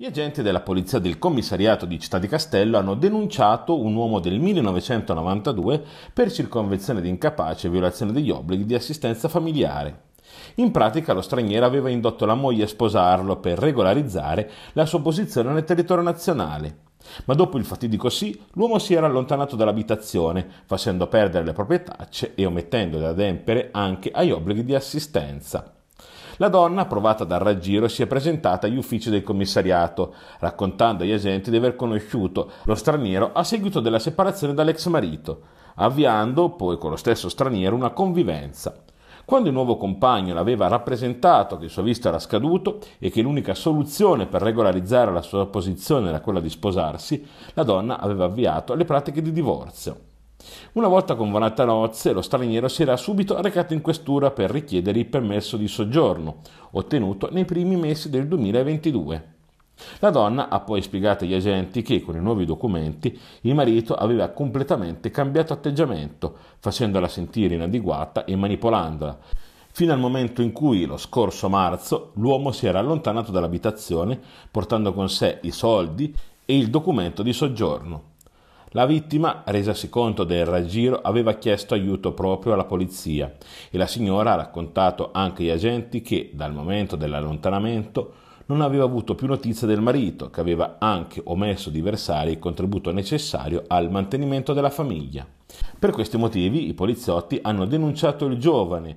Gli agenti della polizia del commissariato di Città di Castello hanno denunciato un uomo del 1992 per circonvenzione di incapace e violazione degli obblighi di assistenza familiare. In pratica lo straniero aveva indotto la moglie a sposarlo per regolarizzare la sua posizione nel territorio nazionale. Ma dopo il fatidico sì, l'uomo si era allontanato dall'abitazione, facendo perdere le proprie tacce e omettendo di adempiere anche agli obblighi di assistenza. La donna, provata dal raggiro, si è presentata agli uffici del commissariato, raccontando agli agenti di aver conosciuto lo straniero a seguito della separazione dall'ex marito, avviando poi con lo stesso straniero una convivenza. Quando il nuovo compagno le aveva rappresentato che il suo visto era scaduto e che l'unica soluzione per regolarizzare la sua posizione era quella di sposarsi, la donna aveva avviato le pratiche di divorzio. Una volta con nozze, lo straniero si era subito recato in questura per richiedere il permesso di soggiorno, ottenuto nei primi mesi del 2022. La donna ha poi spiegato agli agenti che con i nuovi documenti il marito aveva completamente cambiato atteggiamento, facendola sentire inadeguata e manipolandola, fino al momento in cui, lo scorso marzo, l'uomo si era allontanato dall'abitazione portando con sé i soldi e il documento di soggiorno. La vittima, resasi conto del raggiro, aveva chiesto aiuto proprio alla polizia e la signora ha raccontato anche agli agenti che, dal momento dell'allontanamento, non aveva avuto più notizia del marito, che aveva anche omesso di versare il contributo necessario al mantenimento della famiglia. Per questi motivi i poliziotti hanno denunciato il giovane